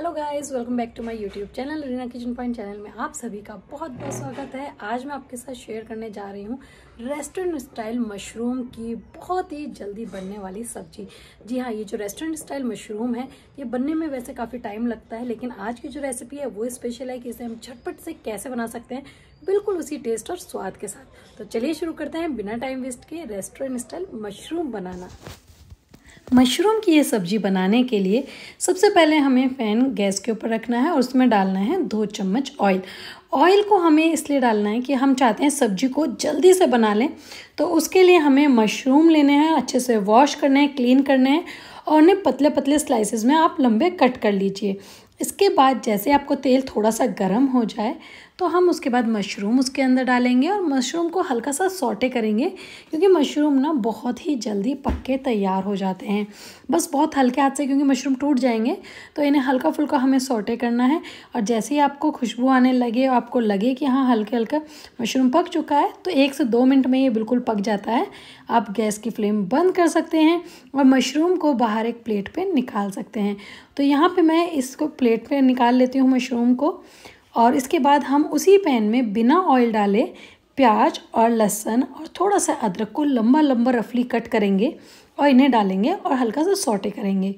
hello guys welcome back to my YouTube channel Reena kitchen point channel में आप सभी का बहुत बहुत स्वागत है आज मैं आपके साथ शेयर करने जा रही हूँ रेस्टोरेंट स्टाइल मशरूम की बहुत ही जल्दी बनने वाली सब्जी जी हाँ ये जो रेस्टोरेंट स्टाइल मशरूम है ये बनने में वैसे काफ़ी टाइम लगता है लेकिन आज की जो रेसिपी है वो स्पेशल है कि इसे हम झटपट से कैसे बना सकते हैं बिल्कुल उसी टेस्ट और स्वाद के साथ तो चलिए शुरू करते हैं बिना टाइम वेस्ट के रेस्टोरेंट स्टाइल मशरूम बनाना मशरूम की ये सब्ज़ी बनाने के लिए सबसे पहले हमें फ़ैन गैस के ऊपर रखना है और उसमें डालना है दो चम्मच ऑयल ऑयल को हमें इसलिए डालना है कि हम चाहते हैं सब्जी को जल्दी से बना लें तो उसके लिए हमें मशरूम लेने हैं अच्छे से वॉश करने हैं क्लीन करने हैं और उन्हें पतले पतले स्लाइसेस में आप लंबे कट कर लीजिए इसके बाद जैसे आपको तेल थोड़ा सा गर्म हो जाए तो हम उसके बाद मशरूम उसके अंदर डालेंगे और मशरूम को हल्का सा सोटे करेंगे क्योंकि मशरूम ना बहुत ही जल्दी पक के तैयार हो जाते हैं बस बहुत हल्के हाथ से क्योंकि मशरूम टूट जाएंगे तो इन्हें हल्का फुल्का हमें सोटे करना है और जैसे ही आपको खुशबू आने लगे आपको लगे कि हाँ हल्के हल्का मशरूम पक चुका है तो एक से दो मिनट में ये बिल्कुल पक जाता है आप गैस की फ्लेम बंद कर सकते हैं और मशरूम को बाहर एक प्लेट पर निकाल सकते हैं तो यहाँ पर मैं इसको प्लेट पर निकाल लेती हूँ मशरूम को और इसके बाद हम उसी पैन में बिना ऑयल डाले प्याज और लहसुन और थोड़ा सा अदरक को लंबा लंबा रफली कट करेंगे और इन्हें डालेंगे और हल्का सा सोटे करेंगे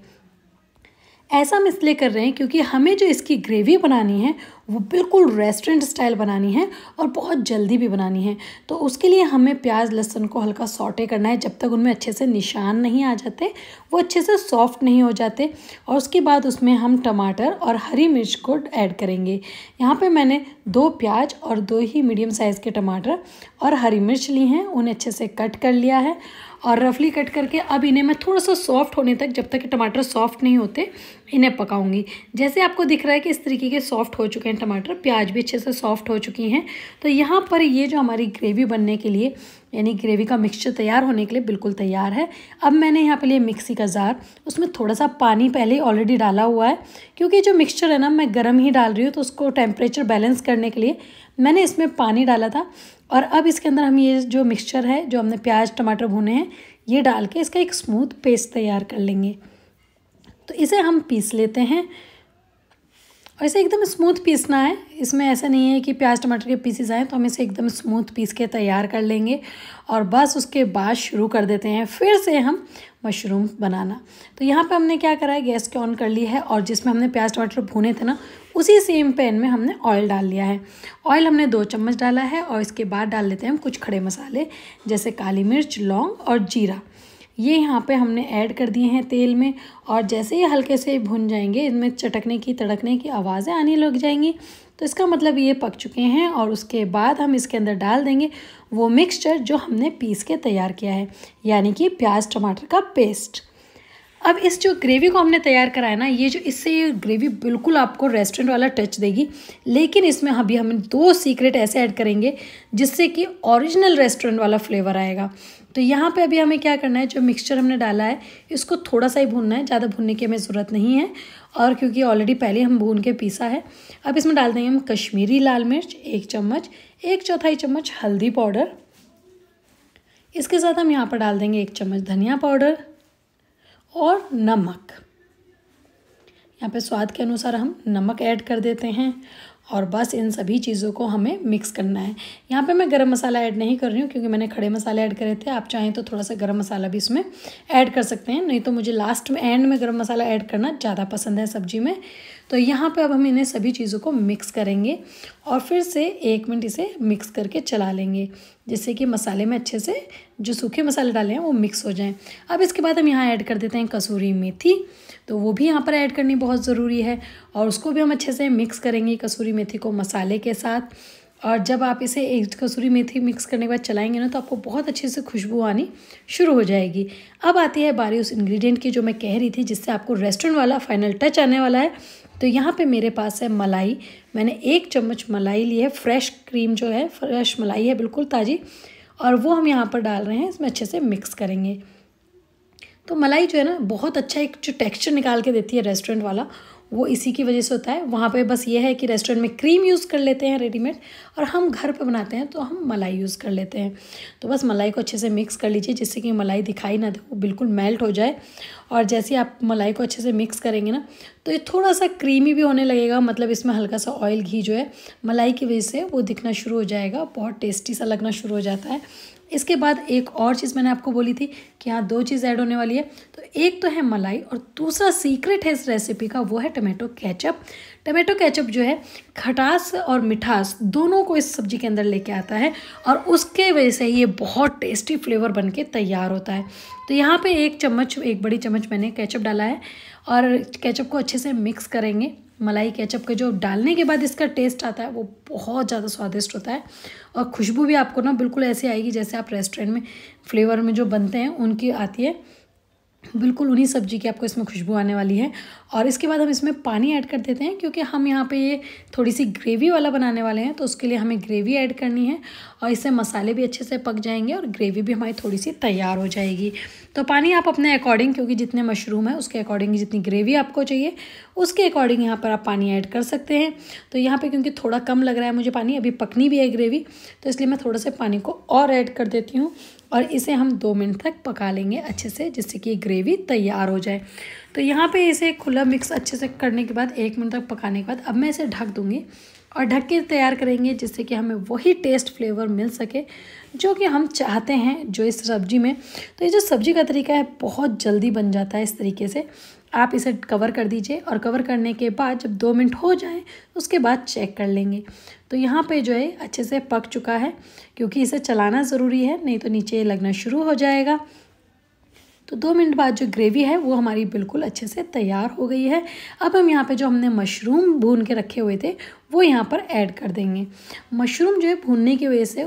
ऐसा हम इसलिए कर रहे हैं क्योंकि हमें जो इसकी ग्रेवी बनानी है वो बिल्कुल रेस्टोरेंट स्टाइल बनानी है और बहुत जल्दी भी बनानी है तो उसके लिए हमें प्याज लहसुन को हल्का सॉटे करना है जब तक उनमें अच्छे से निशान नहीं आ जाते वो अच्छे से सॉफ्ट नहीं हो जाते और उसके बाद उसमें हम टमाटर और हरी मिर्च को ऐड करेंगे यहाँ पे मैंने दो प्याज और दो ही मीडियम साइज़ के टमाटर और हरी मिर्च ली हैं उन्हें अच्छे से कट कर लिया है और रफली कट करके अब इन्हें मैं थोड़ा सा सॉफ्ट होने तक जब तक टमाटर सॉफ्ट नहीं होते इन्हें पकाऊंगी जैसे आपको दिख रहा है कि इस तरीके के सॉफ्ट हो चुके हैं टमाटर प्याज भी अच्छे से सॉफ्ट हो चुकी हैं तो यहाँ पर ये जो हमारी ग्रेवी बनने के लिए यानी ग्रेवी का मिक्सचर तैयार होने के लिए बिल्कुल तैयार है अब मैंने यहाँ पे लिए मिक्सी का जार उसमें थोड़ा सा पानी पहले ऑलरेडी डाला हुआ है क्योंकि जो मिक्सचर है ना मैं गर्म ही डाल रही हूँ तो उसको टेम्परेचर बैलेंस करने के लिए मैंने इसमें पानी डाला था और अब इसके अंदर हम ये जो मिक्सचर है जो हमने प्याज टमाटर भुने हैं ये डाल के इसका एक स्मूथ पेस्ट तैयार कर लेंगे तो इसे हम पीस लेते हैं और इसे एकदम स्मूथ पीसना है इसमें ऐसा नहीं है कि प्याज टमाटर के पीसेस आए तो हम इसे एकदम स्मूथ पीस के तैयार कर लेंगे और बस उसके बाद शुरू कर देते हैं फिर से हम मशरूम बनाना तो यहाँ पे हमने क्या करा है गैस के ऑन कर ली है और जिसमें हमने प्याज टमाटर भुने थे ना उसी सेम पैन में हमने ऑयल डाल लिया है ऑयल हमने दो चम्मच डाला है और इसके बाद डाल लेते हैं हम कुछ खड़े मसाले जैसे काली मिर्च लौंग और जीरा ये यहाँ पे हमने ऐड कर दिए हैं तेल में और जैसे ही हल्के से भुन जाएंगे इनमें चटकने की तड़कने की आवाज़ें आने लग जाएंगी तो इसका मतलब ये पक चुके हैं और उसके बाद हम इसके अंदर डाल देंगे वो मिक्सचर जो हमने पीस के तैयार किया है यानी कि प्याज टमाटर का पेस्ट अब इस जो ग्रेवी को हमने तैयार करा है ना ये जो इससे ये ग्रेवी बिल्कुल आपको रेस्टोरेंट वाला टच देगी लेकिन इसमें अभी हम दो सीक्रेट ऐसे ऐड करेंगे जिससे कि ओरिजिनल रेस्टोरेंट वाला फ्लेवर आएगा तो यहाँ पे अभी हमें क्या करना है जो मिक्सचर हमने डाला है इसको थोड़ा सा ही भूनना है ज़्यादा भूनने की हमें ज़रूरत नहीं है और क्योंकि ऑलरेडी पहले हम भून के पीसा है अब इसमें डाल देंगे हम कश्मीरी लाल मिर्च एक चम्मच एक चौथाई चम्मच हल्दी पाउडर इसके साथ हम यहाँ पर डाल देंगे एक चम्मच धनिया पाउडर और नमक यहाँ पे स्वाद के अनुसार हम नमक ऐड कर देते हैं और बस इन सभी चीज़ों को हमें मिक्स करना है यहाँ पे मैं गरम मसाला ऐड नहीं कर रही हूँ क्योंकि मैंने खड़े मसाले ऐड करे थे आप चाहें तो थोड़ा सा गरम मसाला भी इसमें ऐड कर सकते हैं नहीं तो मुझे लास्ट में एंड में गरम मसाला ऐड करना ज़्यादा पसंद है सब्जी में तो यहाँ पे अब हम इन्हें सभी चीज़ों को मिक्स करेंगे और फिर से एक मिनट इसे मिक्स करके चला लेंगे जिससे कि मसाले में अच्छे से जो सूखे मसाले डाले हैं वो मिक्स हो जाएं अब इसके बाद हम यहाँ ऐड कर देते हैं कसूरी मेथी तो वो भी यहाँ पर ऐड करनी बहुत ज़रूरी है और उसको भी हम अच्छे से मिक्स करेंगे कसूरी मेथी को मसाले के साथ और जब आप इसे एक कसूरी मेथी मिक्स करने के बाद चलाएंगे ना तो आपको बहुत अच्छे से खुशबू आनी शुरू हो जाएगी अब आती है बारी उस इंग्रेडिएंट की जो मैं कह रही थी जिससे आपको रेस्टोरेंट वाला फाइनल टच आने वाला है तो यहाँ पे मेरे पास है मलाई मैंने एक चम्मच मलाई ली है फ्रेश क्रीम जो है फ्रेश मलाई है बिल्कुल ताज़ी और वो हम यहाँ पर डाल रहे हैं इसमें अच्छे से मिक्स करेंगे तो मलाई जो है ना बहुत अच्छा एक जो टेक्स्चर निकाल के देती है रेस्टोरेंट वाला वो इसी की वजह से होता है वहाँ पे बस ये है कि रेस्टोरेंट में क्रीम यूज़ कर लेते हैं रेडीमेड और हम घर पे बनाते हैं तो हम मलाई यूज़ कर लेते हैं तो बस मलाई को अच्छे से मिक्स कर लीजिए जिससे कि मलाई दिखाई ना दे वो बिल्कुल मेल्ट हो जाए और जैसे आप मलाई को अच्छे से मिक्स करेंगे ना तो ये थोड़ा सा क्रीमी भी होने लगेगा मतलब इसमें हल्का सा ऑयल घी जो है मलाई की वजह से वो दिखना शुरू हो जाएगा बहुत टेस्टी सा लगना शुरू हो जाता है इसके बाद एक और चीज़ मैंने आपको बोली थी कि हाँ दो चीज़ ऐड होने वाली है तो एक तो है मलाई और दूसरा सीक्रेट है इस रेसिपी का वो है टमाटो केचप टमाटो केचप जो है खटास और मिठास दोनों को इस सब्जी के अंदर लेके आता है और उसके वजह से ये बहुत टेस्टी फ्लेवर बन के तैयार होता है तो यहाँ पर एक चम्मच एक बड़ी चम्मच मैंने कैचअप डाला है और कैचअप को अच्छे से मिक्स करेंगे मलाई केचप के जो डालने के बाद इसका टेस्ट आता है वो बहुत ज़्यादा स्वादिष्ट होता है और खुशबू भी आपको ना बिल्कुल ऐसी आएगी जैसे आप रेस्टोरेंट में फ्लेवर में जो बनते हैं उनकी आती है बिल्कुल उन्हीं सब्जी की आपको इसमें खुशबू आने वाली है और इसके बाद हम इसमें पानी ऐड कर देते हैं क्योंकि हम यहाँ पे ये थोड़ी सी ग्रेवी वाला बनाने वाले हैं तो उसके लिए हमें ग्रेवी ऐड करनी है और इससे मसाले भी अच्छे से पक जाएंगे और ग्रेवी भी हमारी थोड़ी सी तैयार हो जाएगी तो पानी आप अपने अकॉर्डिंग क्योंकि जितने मशरूम है उसके अकॉर्डिंग जितनी ग्रेवी आपको चाहिए उसके अकॉर्डिंग यहाँ पर आप पानी ऐड कर सकते हैं तो यहाँ पे क्योंकि थोड़ा कम लग रहा है मुझे पानी अभी पकनी भी है ग्रेवी तो इसलिए मैं थोड़ा सा पानी को और ऐड कर देती हूँ और इसे हम दो मिनट तक पका लेंगे अच्छे से जिससे कि ग्रेवी तैयार हो जाए तो यहाँ पे इसे खुला मिक्स अच्छे से करने के बाद एक मिनट तक पकाने के बाद अब मैं इसे ढक दूँगी और ढक के तैयार करेंगे जिससे कि हमें वही टेस्ट फ्लेवर मिल सके जो कि हम चाहते हैं जो इस सब्ज़ी में तो ये जो सब्ज़ी का तरीका है बहुत जल्दी बन जाता है इस तरीके से आप इसे कवर कर दीजिए और कवर करने के बाद जब दो मिनट हो जाए उसके बाद चेक कर लेंगे तो यहाँ पे जो है अच्छे से पक चुका है क्योंकि इसे चलाना ज़रूरी है नहीं तो नीचे लगना शुरू हो जाएगा तो दो मिनट बाद जो ग्रेवी है वो हमारी बिल्कुल अच्छे से तैयार हो गई है अब हम यहाँ पे जो हमने मशरूम भून के रखे हुए थे वो यहाँ पर ऐड कर देंगे मशरूम जो है भूनने की वजह से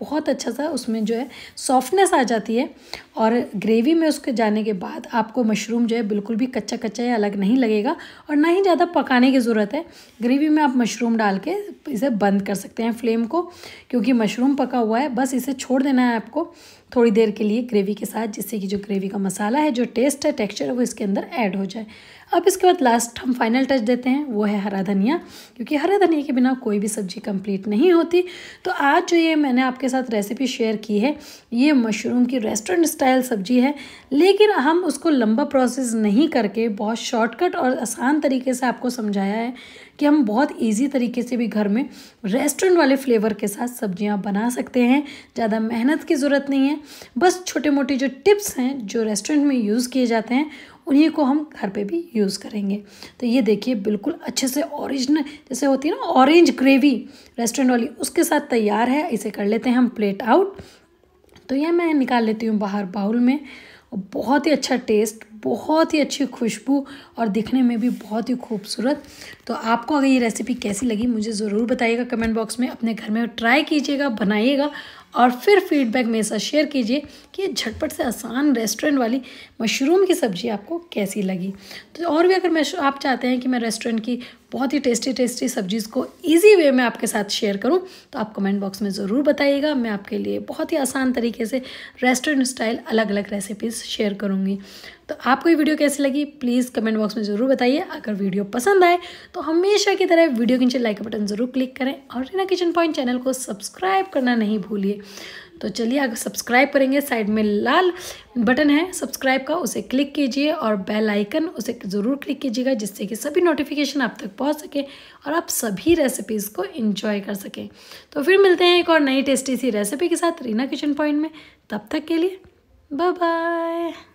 बहुत अच्छा सा उसमें जो है सॉफ्टनेस आ जाती है और ग्रेवी में उसके जाने के बाद आपको मशरूम जो है बिल्कुल भी कच्चा कच्चा या अलग नहीं लगेगा और ना ही ज़्यादा पकाने की ज़रूरत है ग्रेवी में आप मशरूम डाल के इसे बंद कर सकते हैं फ्लेम को क्योंकि मशरूम पका हुआ है बस इसे छोड़ देना है आपको थोड़ी देर के लिए ग्रेवी के साथ जिससे कि जो ग्रेवी का मसाला है जो टेस्ट है टेक्सचर है वो इसके अंदर ऐड हो जाए अब इसके बाद लास्ट हम फाइनल टच देते हैं वो है हरा धनिया क्योंकि हरा धनिया के बिना कोई भी सब्ज़ी कंप्लीट नहीं होती तो आज जो ये मैंने आपके साथ रेसिपी शेयर की है ये मशरूम की रेस्टोरेंट स्टाइल सब्ज़ी है लेकिन हम उसको लंबा प्रोसेस नहीं करके बहुत शॉर्टकट और आसान तरीके से आपको समझाया है कि हम बहुत ईजी तरीके से भी घर में रेस्टोरेंट वाले फ्लेवर के साथ सब्जियां बना सकते हैं ज़्यादा मेहनत की ज़रूरत नहीं है बस छोटे मोटे जो टिप्स हैं जो रेस्टोरेंट में यूज़ किए जाते हैं उन्हीं को हम घर पे भी यूज़ करेंगे तो ये देखिए बिल्कुल अच्छे से ऑरिजिन जैसे होती है ना ऑरेंज ग्रेवी रेस्टोरेंट वाली उसके साथ तैयार है इसे कर लेते हैं हम प्लेट आउट तो यह मैं निकाल लेती हूँ बाहर बाउल में बहुत ही अच्छा टेस्ट बहुत ही अच्छी खुशबू और दिखने में भी बहुत ही खूबसूरत तो आपको अगर ये रेसिपी कैसी लगी मुझे ज़रूर बताइएगा कमेंट बॉक्स में अपने घर में ट्राई कीजिएगा बनाइएगा और फिर फीडबैक मेरे साथ शेयर कीजिए कि झटपट से आसान रेस्टोरेंट वाली मशरूम की सब्ज़ी आपको कैसी लगी तो और भी अगर मैं आप चाहते हैं कि मैं रेस्टोरेंट की बहुत ही टेस्टी टेस्टी सब्जीज़ को ईजी वे में आपके साथ शेयर करूँ तो आप कमेंट बॉक्स में ज़रूर बताइएगा मैं आपके लिए बहुत ही आसान तरीके से रेस्टोरेंट स्टाइल अलग अलग रेसिपीज़ शेयर करूँगी तो आपको ये वीडियो कैसी लगी प्लीज़ कमेंट बॉक्स में ज़रूर बताइए अगर वीडियो पसंद आए तो हमेशा की तरह वीडियो के नीचे लाइक बटन ज़रूर क्लिक करें और रीना किचन पॉइंट चैनल को सब्सक्राइब करना नहीं भूलिए तो चलिए अगर सब्सक्राइब करेंगे साइड में लाल बटन है सब्सक्राइब का उसे क्लिक कीजिए और बेल आइकन उसे ज़रूर क्लिक कीजिएगा जिससे कि सभी नोटिफिकेशन आप तक पहुँच सके और आप सभी रेसिपीज़ को इन्जॉय कर सकें तो फिर मिलते हैं एक और नई टेस्टी सी रेसिपी के साथ रीना किचन पॉइंट में तब तक के लिए बाय